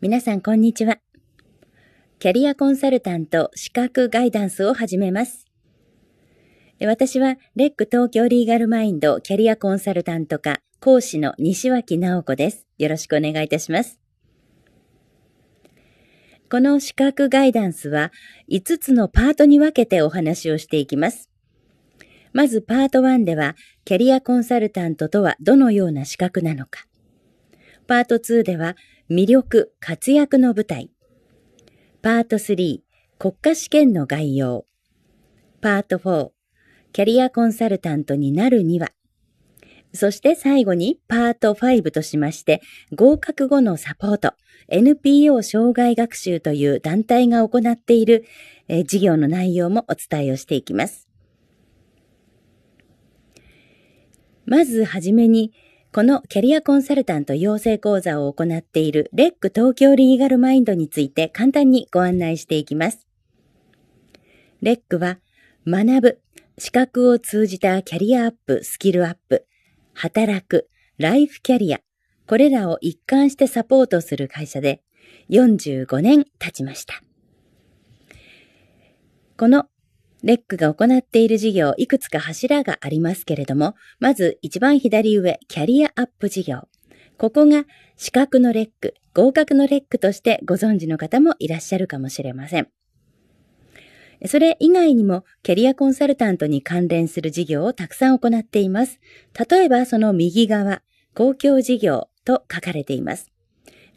皆さんこんにちは。キャリアコンサルタント資格ガイダンスを始めます。私は、レック東京リーガルマインドキャリアコンサルタント課講師の西脇直子です。よろしくお願いいたします。この資格ガイダンスは5つのパートに分けてお話をしていきます。まずパート1では、キャリアコンサルタントとはどのような資格なのか。パート2では、魅力、活躍の舞台。パート3、国家試験の概要。パート4、キャリアコンサルタントになるには。そして最後にパート5としまして、合格後のサポート、NPO 障害学習という団体が行っている、え事業の内容もお伝えをしていきます。まずはじめに、このキャリアコンサルタント養成講座を行っているレック東京リーガルマインドについて簡単にご案内していきます。レックは学ぶ、資格を通じたキャリアアップ、スキルアップ、働く、ライフキャリア、これらを一貫してサポートする会社で45年経ちました。このレックが行っている事業、いくつか柱がありますけれども、まず一番左上、キャリアアップ事業。ここが資格のレック、合格のレックとしてご存知の方もいらっしゃるかもしれません。それ以外にもキャリアコンサルタントに関連する事業をたくさん行っています。例えばその右側、公共事業と書かれています。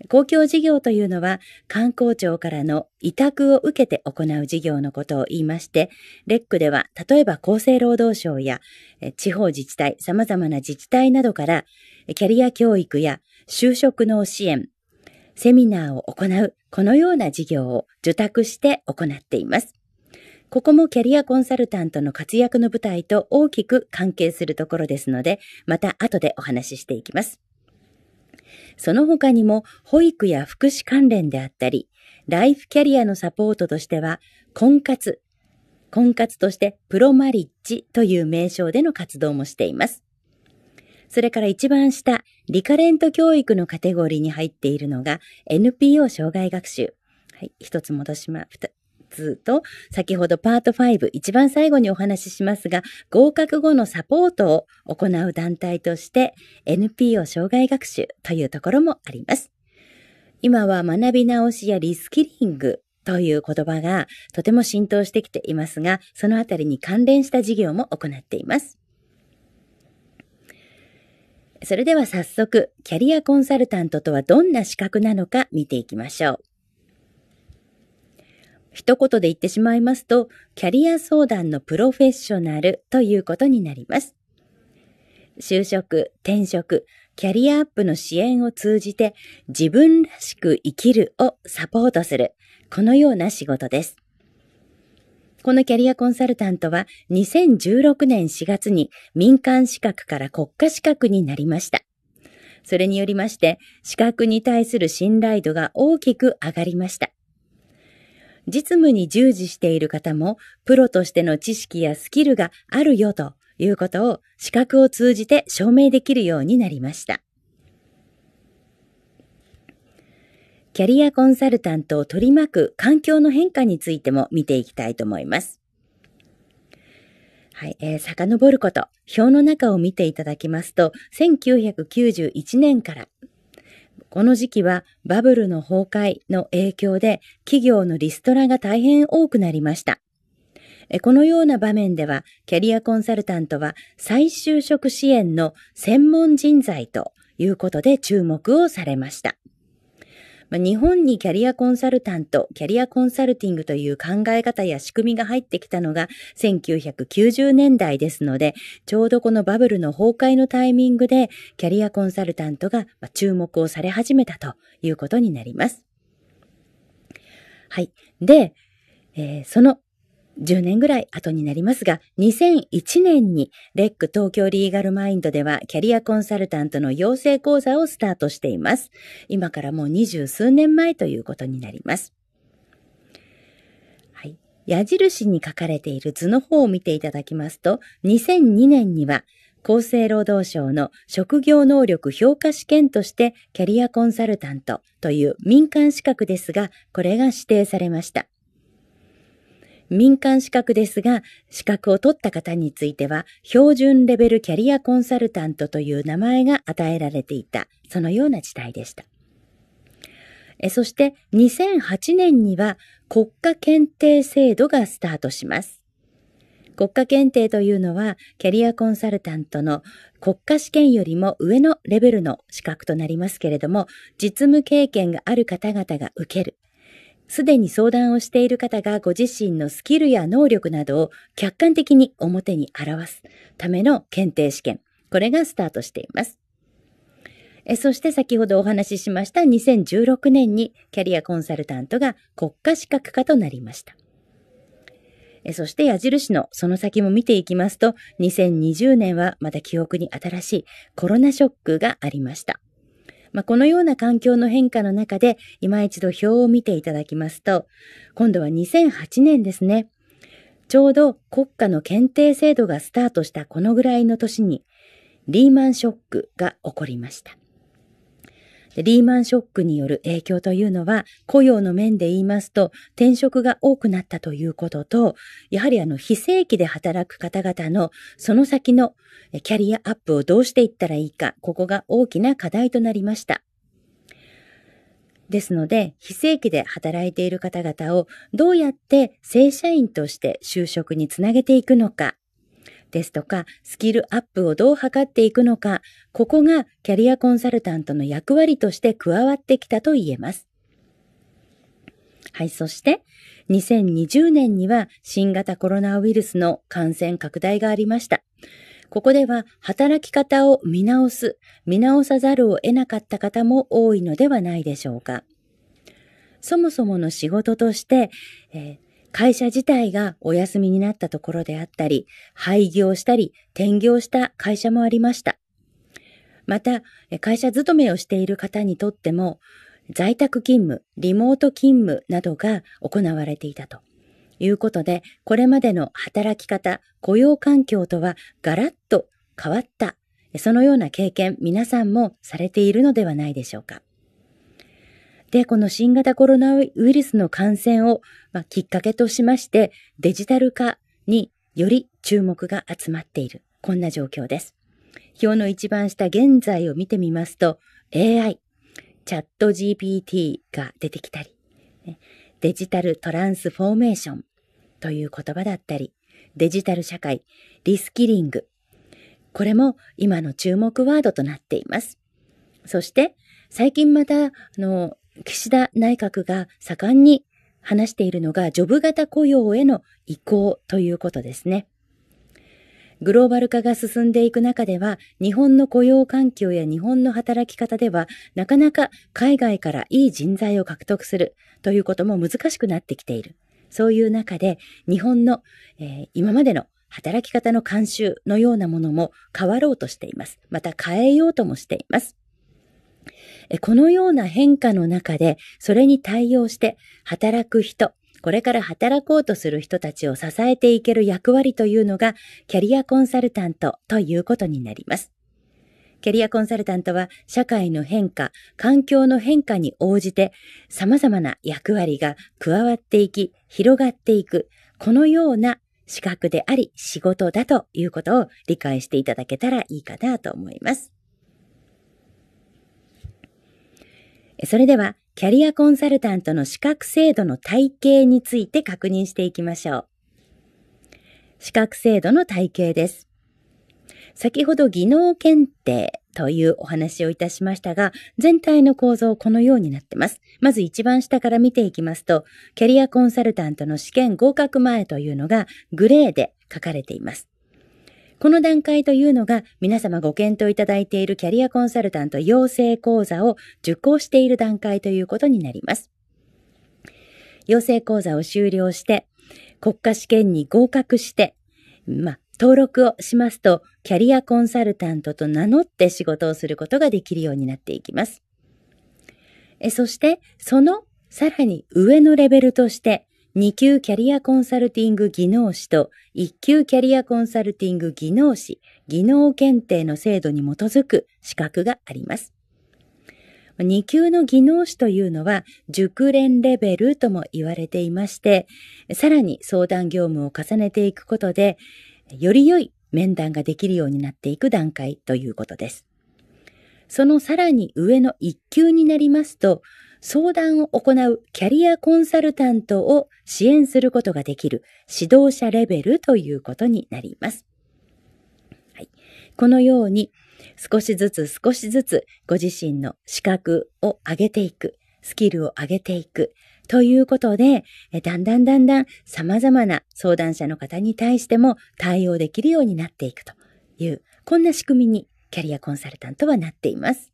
公共事業というのは観光庁からの委託を受けて行う事業のことを言いまして、レックでは例えば厚生労働省や地方自治体、様々な自治体などからキャリア教育や就職の支援、セミナーを行う、このような事業を受託して行っています。ここもキャリアコンサルタントの活躍の舞台と大きく関係するところですので、また後でお話ししていきます。その他にも保育や福祉関連であったり、ライフキャリアのサポートとしては、婚活、婚活としてプロマリッジという名称での活動もしています。それから一番下、リカレント教育のカテゴリーに入っているのが NPO 障害学習。はい、一つ戻しま、2と、先ほどパート5、一番最後にお話ししますが、合格後のサポートを行う団体として、NPO 障害学習というところもあります。今は学び直しやリスキリングという言葉がとても浸透してきていますが、そのあたりに関連した事業も行っています。それでは早速、キャリアコンサルタントとはどんな資格なのか見ていきましょう。一言で言ってしまいますと、キャリア相談のプロフェッショナルということになります。就職、転職、キャリアアップの支援を通じて自分らしく生きるをサポートする、このような仕事です。このキャリアコンサルタントは2016年4月に民間資格から国家資格になりました。それによりまして、資格に対する信頼度が大きく上がりました。実務に従事している方も、プロとしての知識やスキルがあるよということを資格を通じて証明できるようになりました。キャリアコンサルタントを取り巻く環境の変化についても見ていきたいと思います。はい、えー、遡ること、表の中を見ていただきますと、1991年からこの時期はバブルの崩壊の影響で企業のリストラが大変多くなりました。このような場面では、キャリアコンサルタントは再就職支援の専門人材ということで注目をされました。まあ、日本にキャリアコンサルタント、キャリアコンサルティングという考え方や仕組みが入ってきたのが1990年代ですので、ちょうどこのバブルの崩壊のタイミングで、キャリアコンサルタントが注目をされ始めたということになります。はい。で、えー、その10年ぐらい後になりますが、2001年にレック東京リーガルマインドではキャリアコンサルタントの養成講座をスタートしています。今からもう二十数年前ということになります。はい、矢印に書かれている図の方を見ていただきますと、2002年には厚生労働省の職業能力評価試験としてキャリアコンサルタントという民間資格ですが、これが指定されました。民間資格ですが、資格を取った方については、標準レベルキャリアコンサルタントという名前が与えられていた、そのような時代でした。そして2008年には国家検定制度がスタートします。国家検定というのは、キャリアコンサルタントの国家試験よりも上のレベルの資格となりますけれども、実務経験がある方々が受ける。すでに相談をしている方がご自身のスキルや能力などを客観的に表に表すための検定試験。これがスタートしています。えそして先ほどお話ししました2016年にキャリアコンサルタントが国家資格化となりました。えそして矢印のその先も見ていきますと2020年はまた記憶に新しいコロナショックがありました。まあ、このような環境の変化の中で、今一度表を見ていただきますと、今度は2008年ですね。ちょうど国家の検定制度がスタートしたこのぐらいの年に、リーマンショックが起こりました。リーマンショックによる影響というのは、雇用の面で言いますと、転職が多くなったということと、やはりあの、非正規で働く方々の、その先のキャリアアップをどうしていったらいいか、ここが大きな課題となりました。ですので、非正規で働いている方々をどうやって正社員として就職につなげていくのか、ですとか、スキルアップをどう図っていくのか、ここがキャリアコンサルタントの役割として加わってきたと言えます。はい、そして、2020年には新型コロナウイルスの感染拡大がありました。ここでは働き方を見直す、見直さざるを得なかった方も多いのではないでしょうか。そもそもの仕事として、えー、会社自体がお休みになったところであったり、廃業したり、転業した会社もありました。また、会社勤めをしている方にとっても、在宅勤務、リモート勤務などが行われていたということで、これまでの働き方、雇用環境とはガラッと変わった、そのような経験、皆さんもされているのではないでしょうか。で、この新型コロナウイルスの感染をまあ、きっかけとしましてデジタル化により注目が集まっている。こんな状況です。表の一番下現在を見てみますと AI、チャット GPT が出てきたり、デジタルトランスフォーメーションという言葉だったり、デジタル社会、リスキリング。これも今の注目ワードとなっています。そして、最近また、あの、岸田内閣が盛んに話しているのが、ジョブ型雇用への移行ということですね。グローバル化が進んでいく中では、日本の雇用環境や日本の働き方では、なかなか海外からいい人材を獲得するということも難しくなってきている。そういう中で、日本の、えー、今までの働き方の慣習のようなものも変わろうとしています。また変えようともしています。このような変化の中で、それに対応して、働く人、これから働こうとする人たちを支えていける役割というのが、キャリアコンサルタントということになります。キャリアコンサルタントは、社会の変化、環境の変化に応じて、様々な役割が加わっていき、広がっていく、このような資格であり、仕事だということを理解していただけたらいいかなと思います。それでは、キャリアコンサルタントの資格制度の体系について確認していきましょう。資格制度の体系です。先ほど技能検定というお話をいたしましたが、全体の構造このようになってます。まず一番下から見ていきますと、キャリアコンサルタントの試験合格前というのがグレーで書かれています。この段階というのが皆様ご検討いただいているキャリアコンサルタント養成講座を受講している段階ということになります。養成講座を終了して、国家試験に合格して、まあ、登録をしますと、キャリアコンサルタントと名乗って仕事をすることができるようになっていきます。えそして、そのさらに上のレベルとして、2級キャリアコンサルティング技能士と1級キャリアコンサルティング技能士、技能検定の制度に基づく資格があります。2級の技能士というのは熟練レベルとも言われていまして、さらに相談業務を重ねていくことで、より良い面談ができるようになっていく段階ということです。そのさらに上の1級になりますと、相談を行うキャリアコンサルタントを支援することができる指導者レベルということになります。はい、このように少しずつ少しずつご自身の資格を上げていく、スキルを上げていくということで、だんだんだんだん様々な相談者の方に対しても対応できるようになっていくという、こんな仕組みにキャリアコンサルタントはなっています。